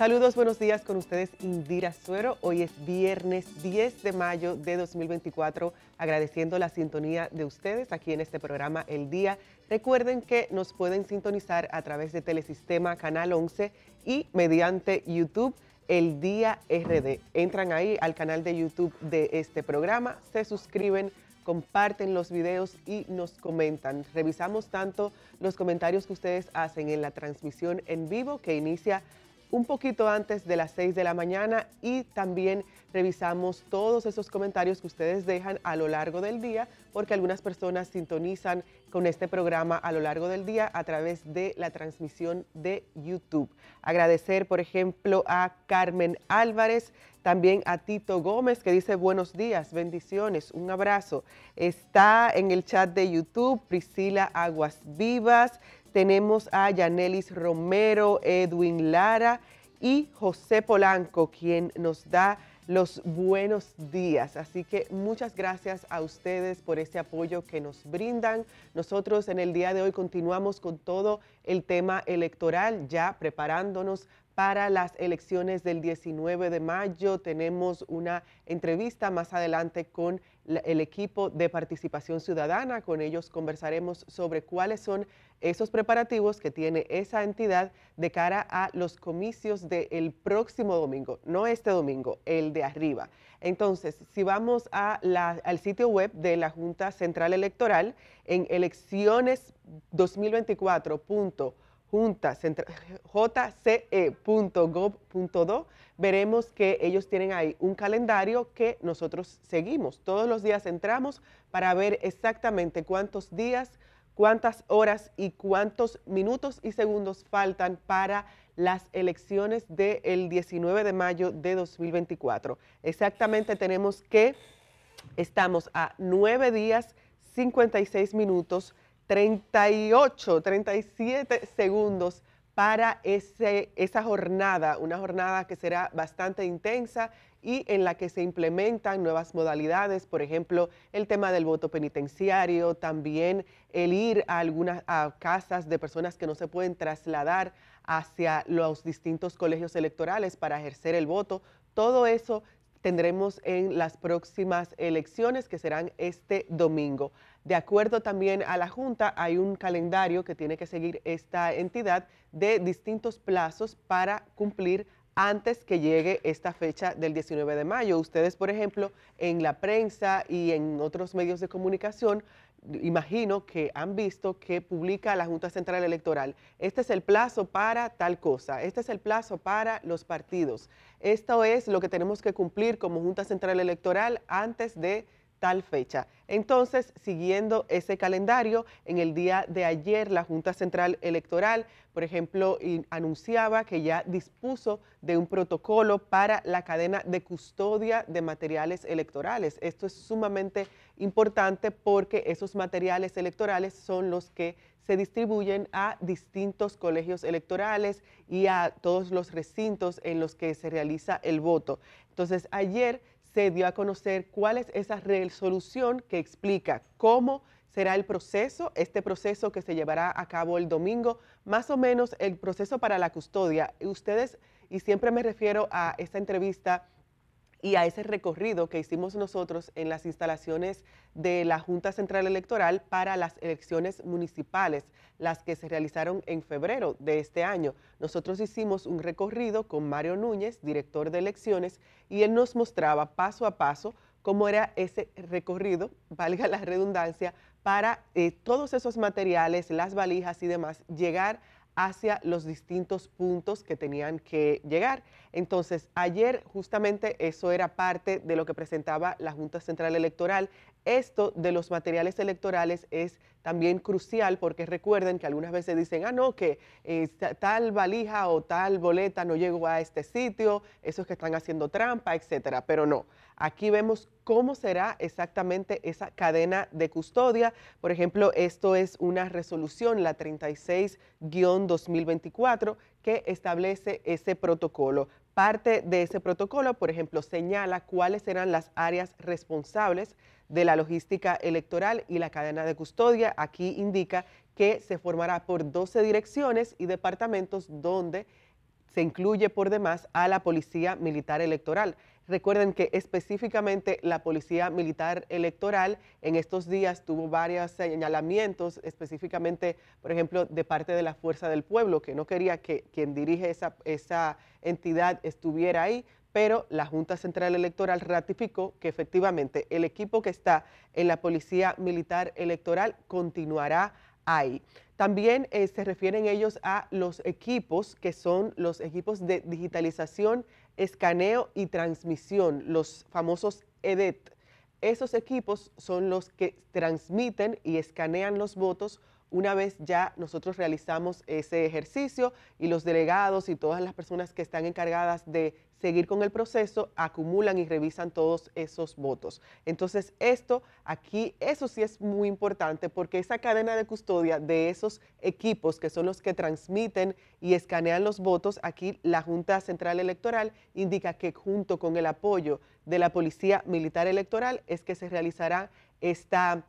Saludos, buenos días con ustedes, Indira Suero. Hoy es viernes 10 de mayo de 2024, agradeciendo la sintonía de ustedes aquí en este programa El Día. Recuerden que nos pueden sintonizar a través de Telesistema Canal 11 y mediante YouTube El Día RD. Entran ahí al canal de YouTube de este programa, se suscriben comparten los videos y nos comentan. Revisamos tanto los comentarios que ustedes hacen en la transmisión en vivo que inicia un poquito antes de las 6 de la mañana y también revisamos todos esos comentarios que ustedes dejan a lo largo del día porque algunas personas sintonizan con este programa a lo largo del día a través de la transmisión de YouTube. Agradecer, por ejemplo, a Carmen Álvarez, también a Tito Gómez que dice buenos días, bendiciones, un abrazo. Está en el chat de YouTube Priscila Aguas Vivas, tenemos a Yanelis Romero, Edwin Lara y José Polanco, quien nos da los buenos días. Así que muchas gracias a ustedes por ese apoyo que nos brindan. Nosotros en el día de hoy continuamos con todo el tema electoral, ya preparándonos para las elecciones del 19 de mayo. Tenemos una entrevista más adelante con el equipo de participación ciudadana. Con ellos conversaremos sobre cuáles son esos preparativos que tiene esa entidad de cara a los comicios del próximo domingo, no este domingo, el de arriba. Entonces, si vamos al sitio web de la Junta Central Electoral en elecciones 2024 juntas, jce.gov.do, veremos que ellos tienen ahí un calendario que nosotros seguimos. Todos los días entramos para ver exactamente cuántos días, cuántas horas y cuántos minutos y segundos faltan para las elecciones del 19 de mayo de 2024. Exactamente tenemos que estamos a nueve días, 56 minutos, 38, 37 segundos para esa jornada, una jornada que será bastante intensa y en la que se implementan nuevas modalidades, por ejemplo, el tema del voto penitenciario, también el ir a algunas casas de personas que no se pueden trasladar hacia los distintos colegios electorales para ejercer el voto. Todo eso tendremos en las próximas elecciones que serán este domingo. De acuerdo también a la Junta, hay un calendario que tiene que seguir esta entidad de distintos plazos para cumplir antes que llegue esta fecha del 19 de mayo. Ustedes, por ejemplo, en la prensa y en otros medios de comunicación, imagino que han visto que publica la Junta Central Electoral. Este es el plazo para tal cosa, este es el plazo para los partidos. Esto es lo que tenemos que cumplir como Junta Central Electoral antes de tal fecha. Entonces, siguiendo ese calendario, en el día de ayer la Junta Central Electoral, por ejemplo, anunciaba que ya dispuso de un protocolo para la cadena de custodia de materiales electorales. Esto es sumamente importante porque esos materiales electorales son los que se distribuyen a distintos colegios electorales y a todos los recintos en los que se realiza el voto. Entonces, ayer se dio a conocer cuál es esa resolución que explica cómo será el proceso, este proceso que se llevará a cabo el domingo, más o menos el proceso para la custodia. Ustedes, y siempre me refiero a esta entrevista y a ese recorrido que hicimos nosotros en las instalaciones de la Junta Central Electoral para las elecciones municipales, las que se realizaron en febrero de este año. Nosotros hicimos un recorrido con Mario Núñez, director de elecciones, y él nos mostraba paso a paso cómo era ese recorrido, valga la redundancia, para eh, todos esos materiales, las valijas y demás, llegar a hacia los distintos puntos que tenían que llegar. Entonces, ayer justamente eso era parte de lo que presentaba la Junta Central Electoral esto de los materiales electorales es también crucial porque recuerden que algunas veces dicen, ah, no, que eh, tal valija o tal boleta no llegó a este sitio, esos que están haciendo trampa, etcétera. Pero no, aquí vemos cómo será exactamente esa cadena de custodia. Por ejemplo, esto es una resolución, la 36-2024, que establece ese protocolo. Parte de ese protocolo, por ejemplo, señala cuáles serán las áreas responsables de la logística electoral y la cadena de custodia. Aquí indica que se formará por 12 direcciones y departamentos donde se incluye por demás a la Policía Militar Electoral. Recuerden que específicamente la Policía Militar Electoral en estos días tuvo varios señalamientos, específicamente, por ejemplo, de parte de la Fuerza del Pueblo, que no quería que quien dirige esa, esa entidad estuviera ahí, pero la Junta Central Electoral ratificó que efectivamente el equipo que está en la Policía Militar Electoral continuará ahí. También eh, se refieren ellos a los equipos que son los equipos de digitalización, escaneo y transmisión, los famosos EDET. Esos equipos son los que transmiten y escanean los votos una vez ya nosotros realizamos ese ejercicio y los delegados y todas las personas que están encargadas de seguir con el proceso acumulan y revisan todos esos votos. Entonces, esto aquí, eso sí es muy importante porque esa cadena de custodia de esos equipos que son los que transmiten y escanean los votos, aquí la Junta Central Electoral indica que junto con el apoyo de la Policía Militar Electoral es que se realizará esta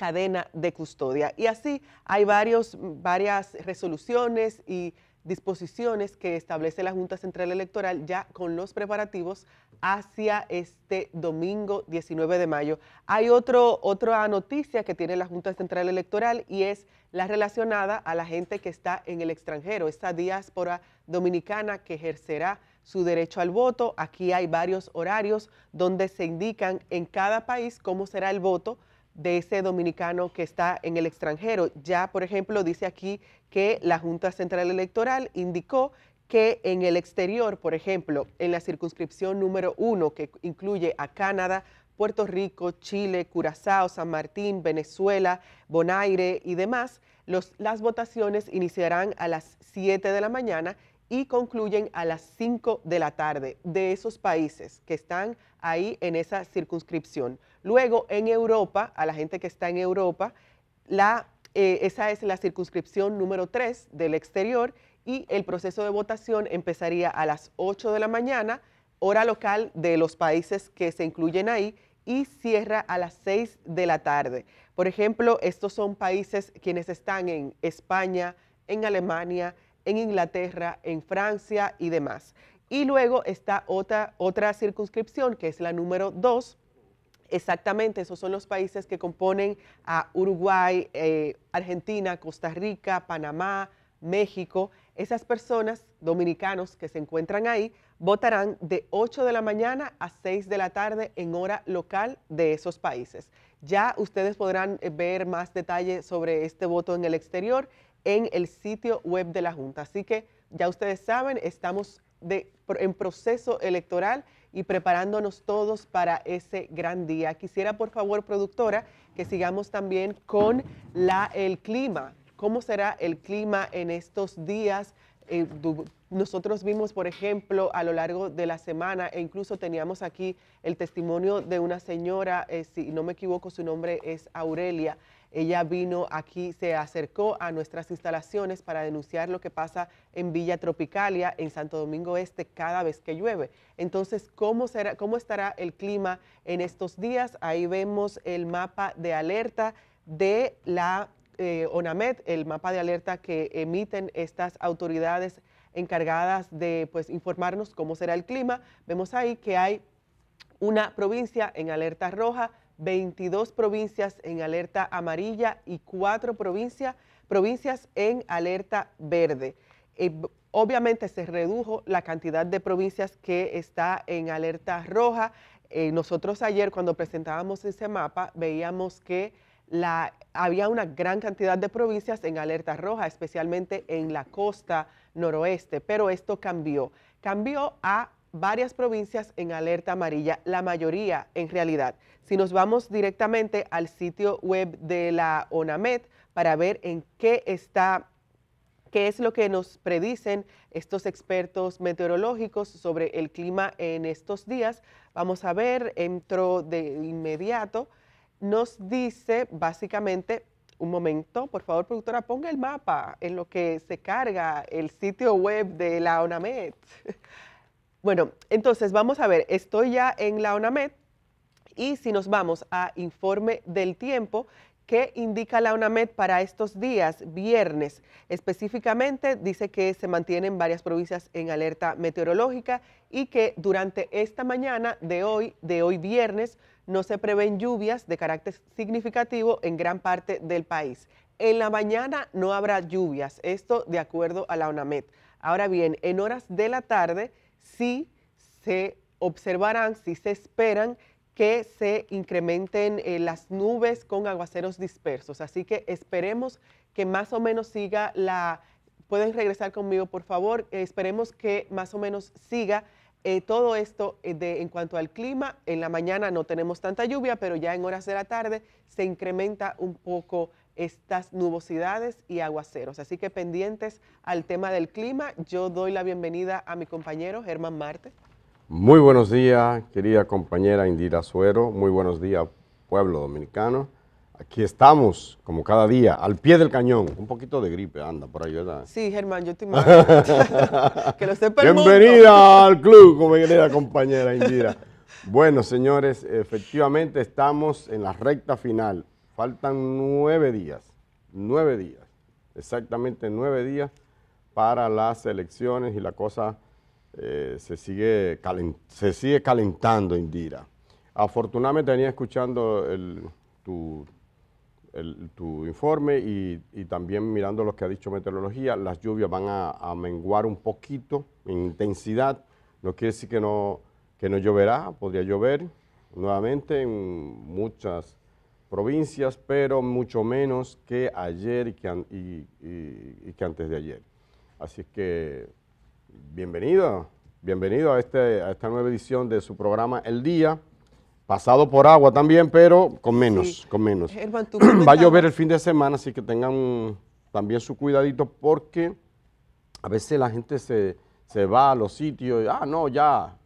cadena de custodia. Y así hay varios, varias resoluciones y disposiciones que establece la Junta Central Electoral ya con los preparativos hacia este domingo 19 de mayo. Hay otro, otra noticia que tiene la Junta Central Electoral y es la relacionada a la gente que está en el extranjero, esta diáspora dominicana que ejercerá su derecho al voto. Aquí hay varios horarios donde se indican en cada país cómo será el voto de ese dominicano que está en el extranjero. Ya, por ejemplo, dice aquí que la Junta Central Electoral indicó que en el exterior, por ejemplo, en la circunscripción número uno, que incluye a Canadá, Puerto Rico, Chile, Curazao, San Martín, Venezuela, Bonaire y demás, los, las votaciones iniciarán a las 7 de la mañana y concluyen a las 5 de la tarde de esos países que están ahí en esa circunscripción. Luego, en Europa, a la gente que está en Europa, eh, esa es la circunscripción número 3 del exterior y el proceso de votación empezaría a las 8 de la mañana, hora local de los países que se incluyen ahí y cierra a las 6 de la tarde. Por ejemplo, estos son países quienes están en España, en Alemania, en Inglaterra, en Francia y demás. Y luego está otra, otra circunscripción, que es la número 2. Exactamente, esos son los países que componen a Uruguay, eh, Argentina, Costa Rica, Panamá, México. Esas personas, dominicanos que se encuentran ahí, votarán de 8 de la mañana a 6 de la tarde en hora local de esos países. Ya ustedes podrán eh, ver más detalles sobre este voto en el exterior en el sitio web de la Junta. Así que ya ustedes saben, estamos en proceso electoral y preparándonos todos para ese gran día. Quisiera, por favor, productora, que sigamos también con la, el clima. ¿Cómo será el clima en estos días? Eh, nosotros vimos, por ejemplo, a lo largo de la semana, e incluso teníamos aquí el testimonio de una señora, eh, si no me equivoco, su nombre es Aurelia, ella vino aquí, se acercó a nuestras instalaciones para denunciar lo que pasa en Villa Tropicalia, en Santo Domingo Este, cada vez que llueve. Entonces, ¿cómo, será, cómo estará el clima en estos días? Ahí vemos el mapa de alerta de la ONAMET eh, ONAMED, el mapa de alerta que emiten estas autoridades encargadas de pues, informarnos cómo será el clima. Vemos ahí que hay una provincia en alerta roja, 22 provincias en alerta amarilla y 4 provincias en alerta verde. Eh, obviamente se redujo la cantidad de provincias que está en alerta roja. Eh, nosotros ayer cuando presentábamos ese mapa veíamos que había una gran cantidad de provincias en alerta roja, especialmente en la costa noroeste, pero esto cambió. Cambió a varias provincias en alerta amarilla, la mayoría en realidad. Si nos vamos directamente al sitio web de la ONAMED para ver en qué está qué es lo que nos predicen estos expertos meteorológicos sobre el clima en estos días. Vamos a ver, entro de inmediato. Nos dice básicamente, un momento, por favor, productora, ponga el mapa en lo que se carga el sitio web de la ONAMED. Bueno, entonces vamos a ver, estoy ya en la ONAMED y si nos vamos a informe del tiempo, ¿qué indica la ONAMED para estos días, viernes? Específicamente dice que se mantienen varias provincias en alerta meteorológica y que durante esta mañana de hoy, de hoy viernes, no se prevén lluvias de carácter significativo en gran parte del país. En la mañana no habrá lluvias, esto de acuerdo a la ONAMED. Ahora bien, en horas de la tarde si se observarán, si se esperan que se incrementen eh, las nubes con aguaceros dispersos. Así que esperemos que más o menos siga la... Pueden regresar conmigo, por favor. esperemos que más o menos siga eh, todo esto eh, de, en cuanto al clima. En la mañana no tenemos tanta lluvia, pero ya en horas de la tarde se incrementa un poco estas nubosidades y aguaceros. Así que pendientes al tema del clima, yo doy la bienvenida a mi compañero Germán Marte. Muy buenos días, querida compañera Indira Suero, muy buenos días, pueblo dominicano. Aquí estamos, como cada día, al pie del cañón. Un poquito de gripe, anda, por ahí, ¿verdad? Sí, Germán, yo te imagino. Bienvenida al club, como querida compañera Indira. bueno, señores, efectivamente estamos en la recta final Faltan nueve días, nueve días, exactamente nueve días para las elecciones y la cosa eh, se, sigue se sigue calentando, Indira. Afortunadamente tenía escuchando tu, informe y, también mirando lo que ha dicho meteorología, las lluvias van a, menguar un poquito en intensidad, no quiere decir que no, que no lloverá, podría llover nuevamente en muchas provincias, pero mucho menos que ayer y que, antes de ayer. Así que bienvenido, bienvenido este, a, esta nueva edición de su programa El Día, pasado por agua también, pero con menos, con menos. Va a llover el fin de semana, así que tengan también su cuidadito porque a veces la gente se, se va a los sitios y, ah, no, ya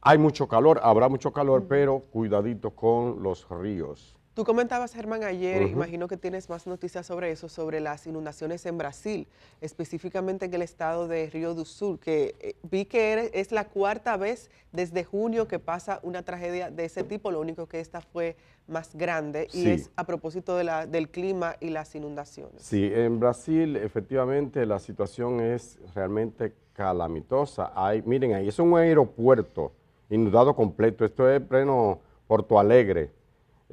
hay mucho calor, habrá mucho calor, pero cuidadito con los ríos. Tú comentabas, Germán, ayer, imagino que tienes más noticias sobre eso, sobre las inundaciones en Brasil, específicamente en el estado de Río do Sur, que eh, vi que es la cuarta vez desde junio que pasa una tragedia de ese tipo, lo único que esta fue más grande y es a propósito de la, del clima y las inundaciones. Sí, en Brasil efectivamente la situación es realmente calamitosa. Hay, miren, ahí es un aeropuerto inundado completo, esto es pleno Porto Alegre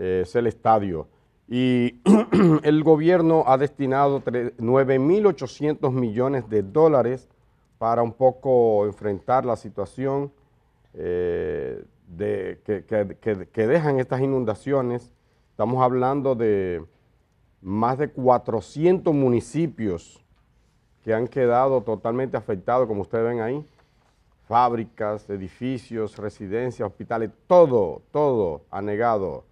eh, es el estadio. Y el gobierno ha destinado 9.800 millones de dólares para un poco enfrentar la situación eh, de, que, dejan estas inundaciones. Estamos hablando de más de 400 municipios que han quedado totalmente afectados, como ustedes ven ahí, fábricas, edificios, residencias, hospitales, todo, todo negado.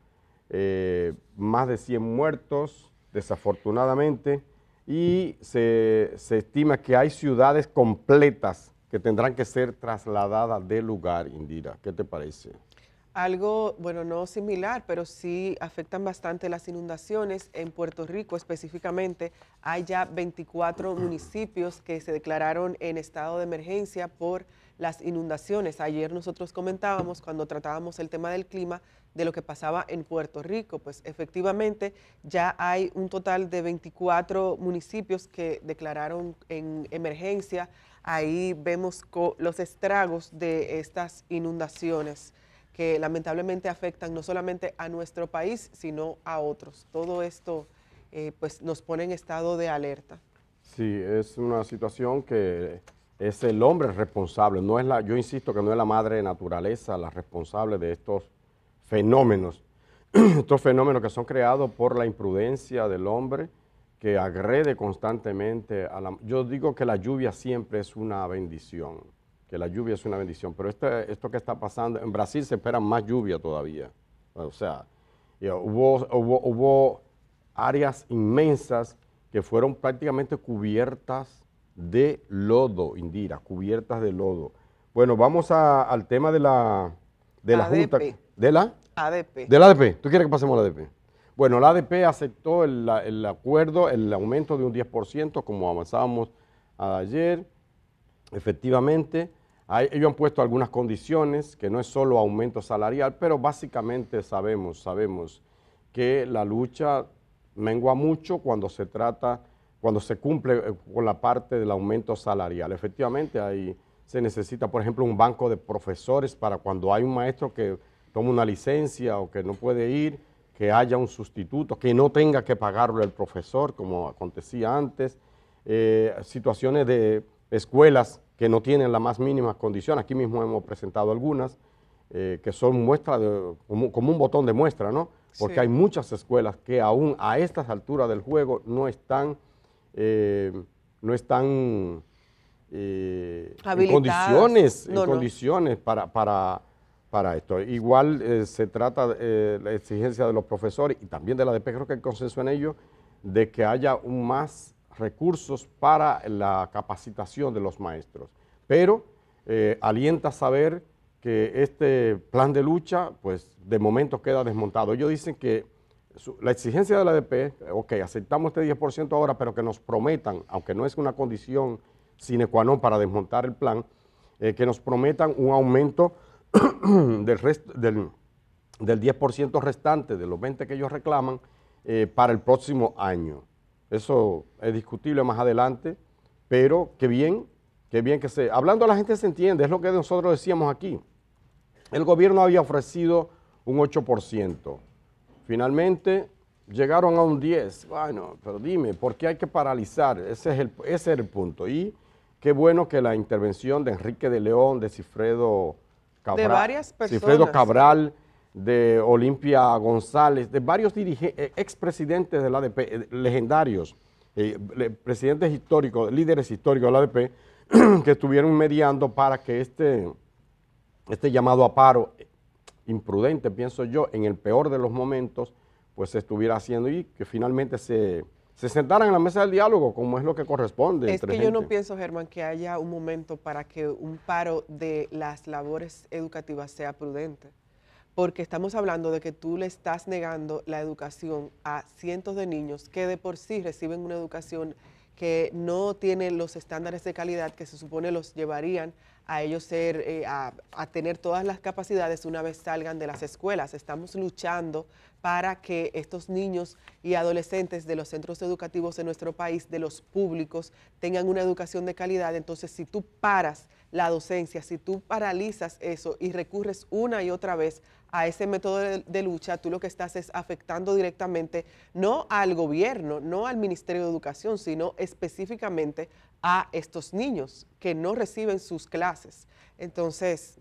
Eh, más de 100 muertos, desafortunadamente, y se, estima que hay ciudades completas que tendrán que ser trasladadas de lugar, Indira. ¿Qué te parece? Algo, bueno, no similar, pero sí afectan bastante las inundaciones. En Puerto Rico específicamente hay ya 24 municipios que se declararon en estado de emergencia por las inundaciones. Ayer nosotros comentábamos, cuando tratábamos el tema del clima, de lo que pasaba en Puerto Rico. Pues efectivamente ya hay un total de 24 municipios que declararon en emergencia. Ahí vemos los estragos de estas inundaciones que lamentablemente afectan no solamente a nuestro país, sino a otros. Todo esto eh, pues nos pone en estado de alerta. Sí, es una situación que es el hombre responsable, no es la, yo insisto que no es la madre naturaleza la responsable de estos fenómenos. Estos fenómenos que son creados por la imprudencia del hombre que agrede constantemente a la... Yo digo que la lluvia siempre es una bendición, que la lluvia es una bendición, pero este, esto que está pasando, en Brasil se espera más lluvia todavía. O sea, hubo, áreas inmensas que fueron prácticamente cubiertas de lodo, Indira, cubiertas de lodo. Bueno, vamos al tema de la, de la Junta. ¿De la? ADP. ¿De la ADP? ¿Tú quieres que pasemos a la ADP? Bueno, la ADP aceptó el, acuerdo, el aumento de un 10%, como avanzábamos ayer. Efectivamente, ellos han puesto algunas condiciones, que no es solo aumento salarial, pero básicamente sabemos, sabemos que la lucha mengua mucho cuando se trata, cuando se cumple eh, con la parte del aumento salarial. Efectivamente, ahí se necesita, por ejemplo, un banco de profesores para cuando hay un maestro que toma una licencia o que no puede ir, que haya un sustituto, que no tenga que pagarlo el profesor, como acontecía antes, eh, situaciones de escuelas que no tienen la más mínima condiciones, aquí mismo hemos presentado algunas, eh, que son muestras, como, un botón de muestra, ¿no? Porque hay muchas escuelas que aún a estas alturas del juego no están, eh, no están condiciones, condiciones para para esto. Igual eh, se trata de eh, la exigencia de los profesores y también de la DP, creo que hay consenso en ello, de que haya más recursos para la capacitación de los maestros. Pero eh, alienta saber que este plan de lucha, pues de momento queda desmontado. Ellos dicen que la exigencia de la DP, ok, aceptamos este 10% ahora, pero que nos prometan, aunque no es una condición sine qua non para desmontar el plan, que nos prometan un aumento del, del, 10% restante de los 20 que ellos reclaman eh, para el próximo año. Eso es discutible más adelante, pero qué bien, qué bien que se... Hablando a la gente se entiende, es lo que nosotros decíamos aquí. El gobierno había ofrecido un 8%. Finalmente llegaron a un 10. Bueno, pero dime, ¿por qué hay que paralizar? Ese es el, ese es el punto. Y qué bueno que la intervención de Enrique de León, de Cifredo de varias personas. Cifredo Cabral, de Olimpia González, de varios eh, expresidentes del ADP, eh, legendarios, eh, presidentes históricos, líderes históricos del ADP, que estuvieron mediando para que este, este llamado a paro, imprudente pienso yo, en el peor de los momentos, pues se estuviera haciendo y que finalmente se se sentaran en la mesa del diálogo, como es lo que corresponde. Es que yo no pienso, Germán, que haya un momento para que un paro de las labores educativas sea prudente, porque estamos hablando de que tú le estás negando la educación a cientos de niños que de por sí reciben una educación que no tiene los estándares de calidad que se supone los llevarían a ellos ser, eh, a, a, tener todas las capacidades una vez salgan de las escuelas. Estamos luchando para que estos niños y adolescentes de los centros educativos de nuestro país, de los públicos, tengan una educación de calidad. Entonces, si tú paras la docencia, si tú paralizas eso y recurres una y otra vez a ese método de, lucha, tú lo que estás es afectando directamente no al gobierno, no al Ministerio de Educación, sino específicamente a estos niños que no reciben sus clases. Entonces,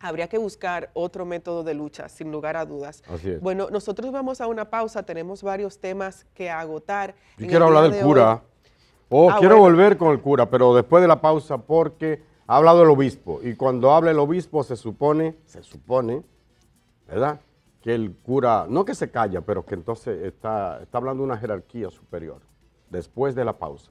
habría que buscar otro método de lucha, sin lugar a dudas. Bueno, nosotros vamos a una pausa, tenemos varios temas que agotar. Y quiero hablar del cura. Oh, ah, quiero volver con el cura, pero después de la pausa, porque ha hablado el obispo. Y cuando habla el obispo, se supone, se supone, ¿verdad? Que el cura, no que se calla, pero que entonces está, está hablando de una jerarquía superior, después de la pausa.